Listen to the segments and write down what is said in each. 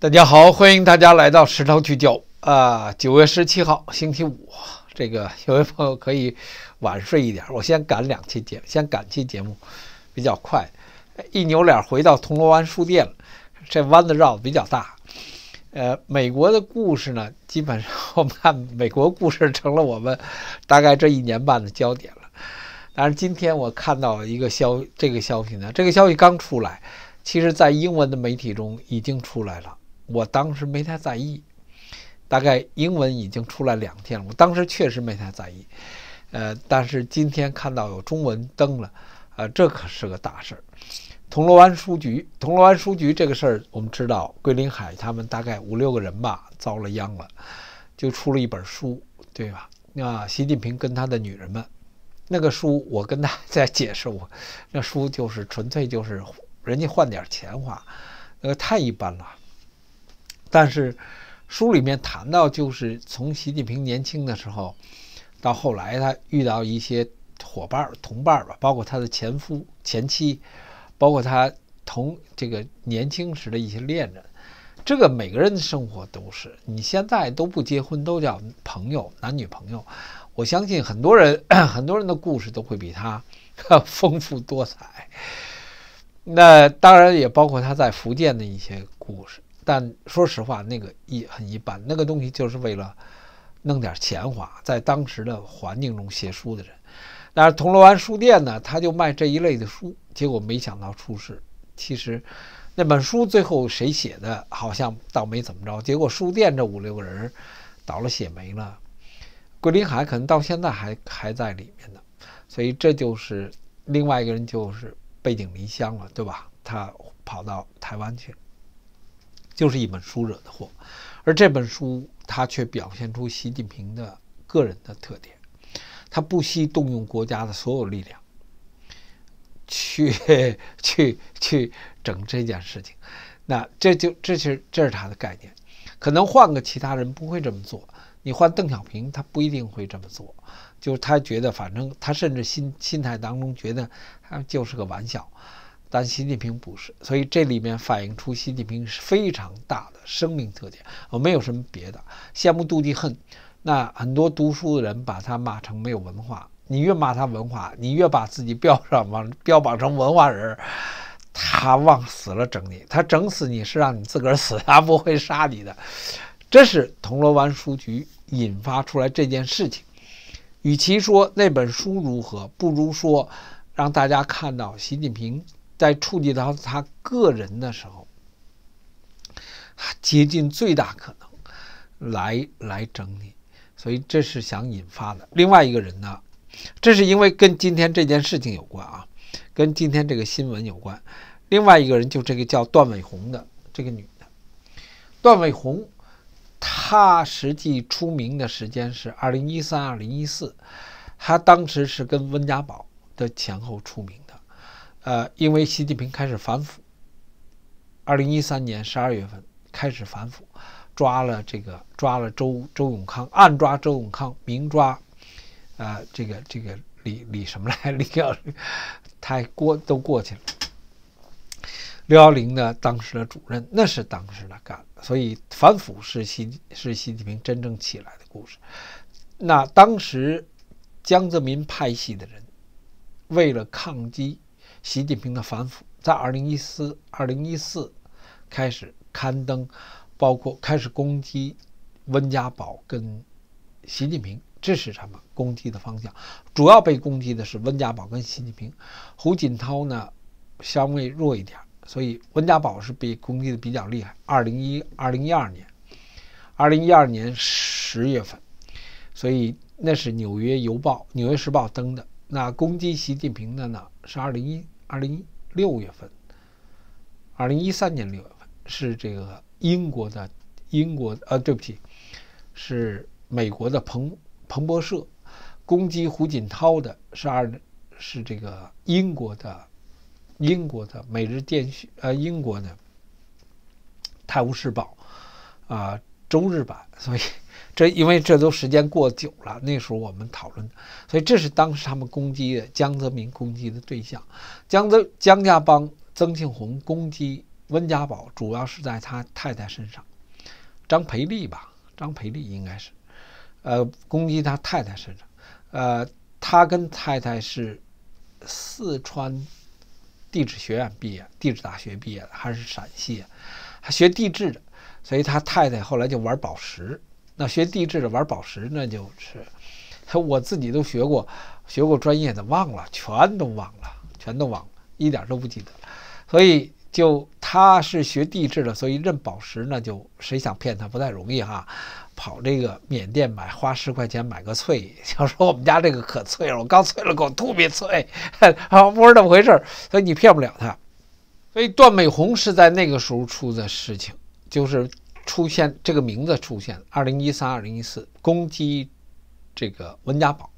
大家好，欢迎大家来到石头聚焦啊！九月十七号，星期五，这个有位朋友可以晚睡一点。我先赶两期节，先赶期节目，比较快。一扭脸回到铜锣湾书店了，这弯子绕的比较大。呃，美国的故事呢，基本上我们看美国故事成了我们大概这一年半的焦点了。但是今天我看到一个消，这个消息呢，这个消息刚出来，其实在英文的媒体中已经出来了。我当时没太在意，大概英文已经出来两天了。我当时确实没太在意，呃，但是今天看到有中文登了，呃，这可是个大事儿。铜锣湾书局，铜锣湾书局这个事儿，我们知道，桂林海他们大概五六个人吧，遭了殃了，就出了一本书，对吧？啊，习近平跟他的女人们，那个书，我跟大家 解释，我那书就是纯粹就是人家换点钱花，那个太一般了。但是，书里面谈到，就是从习近平年轻的时候，到后来他遇到一些伙伴、同伴吧，包括他的前夫、前妻，包括他同这个年轻时的一些恋人，这个每个人的生活都是。你现在都不结婚，都叫朋友、男女朋友。我相信很多人、很多人的故事都会比他 丰富多彩。那当然也包括他在福建的一些故事。但说实话，那个一很一般，那个东西就是为了弄点钱花，在当时的环境中写书的人。但是铜锣湾书店呢，他就卖这一类的书，结果没想到出事。其实那本书最后谁写的，好像倒没怎么着。结果书店这五六个人倒了血霉了。桂林海可能到现在还还在里面呢，所以这就是另外一个人，就是背井离乡了，对吧？他跑到台湾去。就是一本书惹的祸，而这本书他却表现出习近平的个人的特点，他不惜动用国家的所有力量，去去去整这件事情，那这就这是这是他的概念，可能换个其他人不会这么做，你换邓小平他不一定会这么做，就是他觉得反正他甚至心心态当中觉得他就是个玩笑。但习近平不是，所以这里面反映出习近平是非常大的生命特点。我没有什么别的，羡慕妒忌恨。那很多读书的人把他骂成没有文化，你越骂他文化，你越把自己标上往标榜成文化人，他往死了整你。他整死你是让你自个儿死，他不会杀你的。这是铜锣湾书局引发出来这件事情。与其说那本书如何，不如说让大家看到习近平。在触及到他个人的时候，接近最大可能来来整你，所以这是想引发的。另外一个人呢，这是因为跟今天这件事情有关啊，跟今天这个新闻有关。另外一个人就这个叫段伟红的这个女的，段伟红，她实际出名的时间是二零一三、二零一四，她当时是跟温家宝的前后出名的。呃，因为习近平开始反腐，二零一三年十二月份开始反腐，抓了这个抓了周周永康，暗抓周永康，明抓，呃，这个这个李李什么来，李幺零，他过都过去了，六幺零呢当时的主任，那是当时的干，所以反腐是习是习近平真正起来的故事。那当时江泽民派系的人，为了抗击。习近平的反腐在二零一四二零一四开始刊登，包括开始攻击温家宝跟习近平，这是什么攻击的方向？主要被攻击的是温家宝跟习近平，胡锦涛呢相对弱一点，所以温家宝是被攻击的比较厉害。二零一二零一二年，二零一二年十月份，所以那是《纽约邮报》《纽约时报》登的。那攻击习近平的呢是二零一二零一六月份，二零一三年六月份是这个英国的英国呃对不起，是美国的彭彭博社攻击胡锦涛的是二，是这个英国的英国的《每日电讯》呃，英国的《泰晤士报》啊周日版，所以。这因为这都时间过久了，那时候我们讨论，所以这是当时他们攻击江泽民攻击的对象，江泽江家帮曾庆红攻击温家宝，主要是在他太太身上，张培丽吧，张培丽应该是，呃，攻击他太太身上，呃，他跟太太是四川地质学院毕业，地质大学毕业的，还是陕西，还学地质的，所以他太太后来就玩宝石。那学地质的玩宝石，那就是，我自己都学过，学过专业的，忘了，全都忘了，全都忘，了，一点都不记得。所以就他是学地质的，所以认宝石那就谁想骗他不太容易哈。跑这个缅甸买，花十块钱买个翠，要 说我们家这个可翠了，我刚翠了口，特别翠，啊，不是那么回事，所以你骗不了他。所以段美红是在那个时候出的事情，就是。出现这个名字，出现二零一三、二零一四攻击这个温家宝，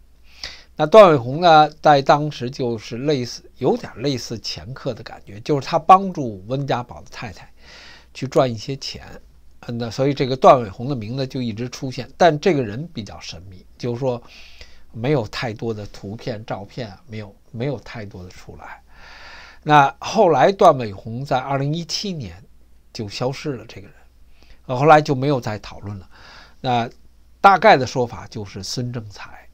那段伟宏呢，在当时就是类似有点类似掮客的感觉，就是他帮助温家宝的太太去赚一些钱。嗯，那所以这个段伟宏的名字就一直出现，但这个人比较神秘，就是说没有太多的图片、照片，没有没有太多的出来。那后来段伟宏在二零一七年就消失了，这个人。我后来就没有再讨论了。那大概的说法就是孙正才，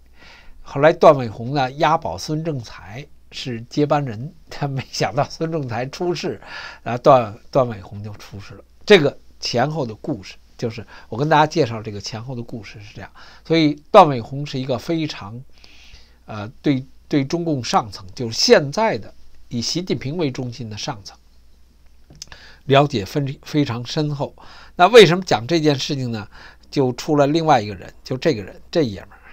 后来段伟宏呢押宝孙正才是接班人，他没想到孙正才出事，然后段段伟宏就出事了。这个前后的故事，就是我跟大家介绍这个前后的故事是这样。所以段伟宏是一个非常，呃，对对中共上层，就是现在的以习近平为中心的上层。了解分非常深厚，那为什么讲这件事情呢？就出了另外一个人，就这个人，这爷们儿，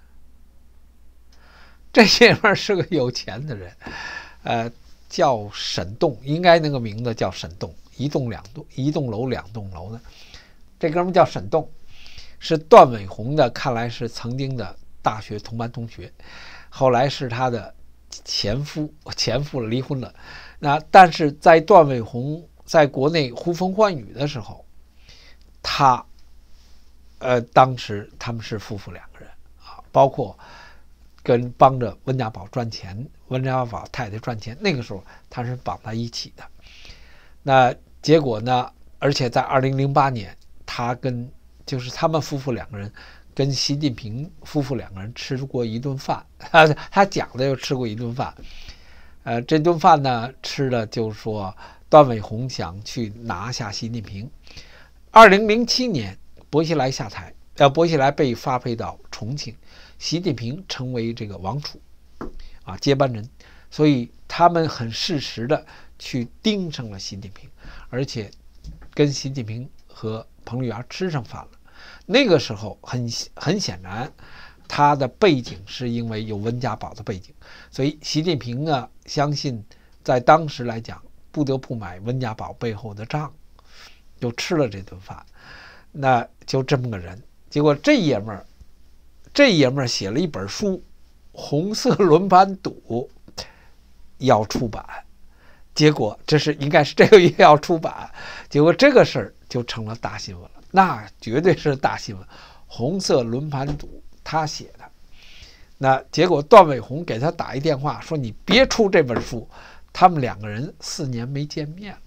这爷们儿是个有钱的人，呃，叫沈栋，应该那个名字叫沈栋，一栋两栋，一栋楼两栋楼的。这哥们儿叫沈栋，是段伟宏的，看来是曾经的大学同班同学，后来是他的。前夫前夫离婚了，那但是在段伟宏在国内呼风唤雨的时候，他呃当时他们是夫妇两个人啊，包括跟帮着温家宝赚钱，温家宝太太赚钱，那个时候他是绑在一起的。那结果呢？而且在2008年，他跟就是他们夫妇两个人。跟习近平夫妇两个人吃过一顿饭，啊，他讲的又吃过一顿饭，呃，这顿饭呢吃的就是说段伟宏想去拿下习近平。二零零七年，薄熙来下台，呃，薄熙来被发配到重庆，习近平成为这个王储，啊，接班人，所以他们很适时的去盯上了习近平，而且跟习近平和彭丽媛吃上饭了。那个时候很很显然，他的背景是因为有温家宝的背景，所以习近平啊相信，在当时来讲不得不买温家宝背后的账，就吃了这顿饭。那就这么个人，结果这爷们儿，这爷们儿写了一本书《红色轮盘赌》要出版，结果这是应该是这个月要出版，结果这个事儿就成了大新闻了。那绝对是大新闻，《红色轮盘赌》他写的，那结果段伟宏给他打一电话，说你别出这本书。他们两个人四年没见面了。